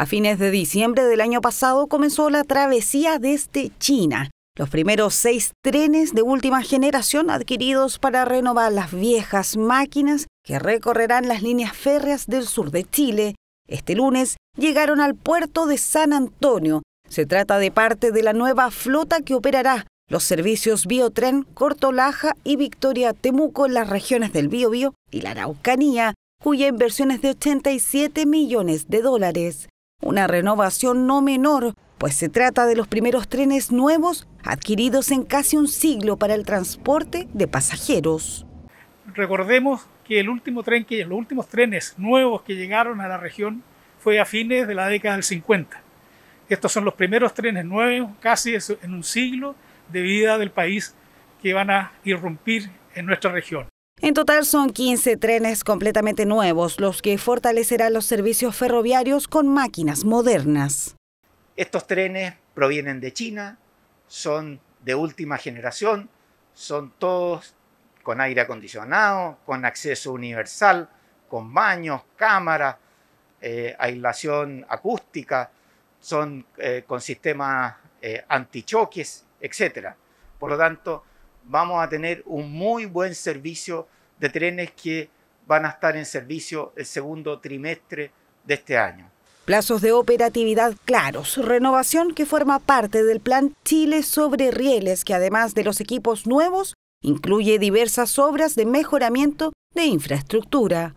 A fines de diciembre del año pasado comenzó la travesía desde China. Los primeros seis trenes de última generación adquiridos para renovar las viejas máquinas que recorrerán las líneas férreas del sur de Chile, este lunes llegaron al puerto de San Antonio. Se trata de parte de la nueva flota que operará los servicios Biotren Cortolaja y Victoria Temuco en las regiones del Biobío y la Araucanía, cuya inversión es de 87 millones de dólares. Una renovación no menor, pues se trata de los primeros trenes nuevos adquiridos en casi un siglo para el transporte de pasajeros. Recordemos que el último tren que, los últimos trenes nuevos que llegaron a la región fue a fines de la década del 50. Estos son los primeros trenes nuevos, casi en un siglo de vida del país, que van a irrumpir en nuestra región. En total son 15 trenes completamente nuevos, los que fortalecerán los servicios ferroviarios con máquinas modernas. Estos trenes provienen de China, son de última generación, son todos con aire acondicionado, con acceso universal, con baños, cámaras, eh, aislación acústica, son eh, con sistemas eh, antichoques, etc. Por lo tanto, vamos a tener un muy buen servicio de trenes que van a estar en servicio el segundo trimestre de este año. Plazos de operatividad claros, renovación que forma parte del plan Chile sobre rieles, que además de los equipos nuevos, incluye diversas obras de mejoramiento de infraestructura.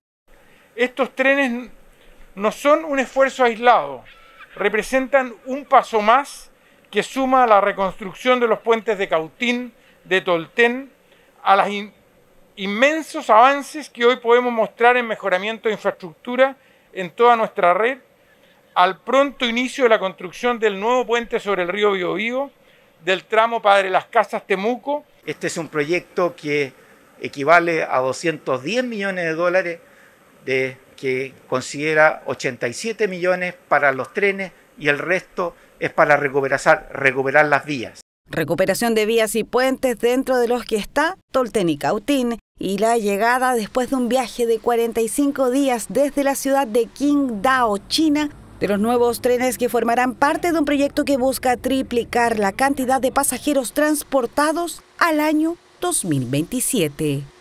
Estos trenes no son un esfuerzo aislado, representan un paso más que suma a la reconstrucción de los puentes de Cautín, de Tolten a los inmensos avances que hoy podemos mostrar en mejoramiento de infraestructura en toda nuestra red, al pronto inicio de la construcción del nuevo puente sobre el río Biobío, del tramo Padre Las Casas Temuco. Este es un proyecto que equivale a 210 millones de dólares, de, que considera 87 millones para los trenes y el resto es para recuperar las vías recuperación de vías y puentes dentro de los que está Tolten y Cautín, y la llegada después de un viaje de 45 días desde la ciudad de Qingdao, China, de los nuevos trenes que formarán parte de un proyecto que busca triplicar la cantidad de pasajeros transportados al año 2027.